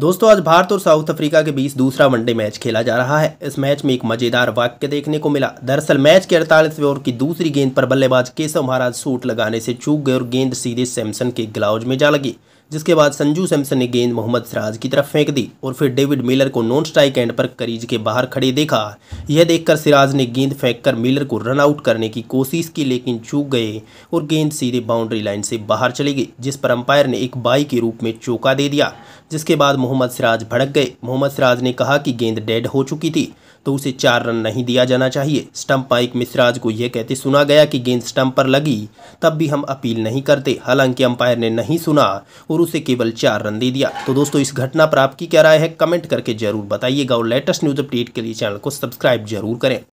दोस्तों आज भारत और साउथ अफ्रीका के बीच दूसरा वनडे मैच खेला जा रहा है इस मैच में एक मजेदार वाक्य देखने को मिला दरअसल मैच के अड़तालीसवें ओवर की दूसरी गेंद पर बल्लेबाज केशव महाराज शूट लगाने से चूक गए और गेंद सीधे सैमसन के ग्लाउज में जा लगी जिसके बाद संजू सैमसन ने गेंद मोहम्मद सिराज की तरफ फेंक दी और फिर डेविड मिलर को नॉन स्ट्राइक एंड पर करीज के बाहर खड़े देखा यह देखकर सिराज ने गेंद फेंककर मिलर को रन आउट करने की कोशिश की लेकिन चूक गए और गेंद सीधे बाउंड्री लाइन से बाहर चली गई जिस पर अंपायर ने एक बाई के रूप में चौका दे दिया जिसके बाद मोहम्मद सिराज भड़क गए मोहम्मद सिराज ने कहा कि गेंद डेड हो चुकी थी तो उसे चार रन नहीं दिया जाना चाहिए स्टंप माइक मिसराज को यह कहते सुना गया कि गेंद स्टंप पर लगी तब भी हम अपील नहीं करते हालांकि अंपायर ने नहीं सुना और उसे केवल चार रन दे दिया तो दोस्तों इस घटना पर आपकी क्या राय है कमेंट करके जरूर बताइएगा और लेटेस्ट न्यूज अपडेट के लिए चैनल को सब्सक्राइब जरूर करें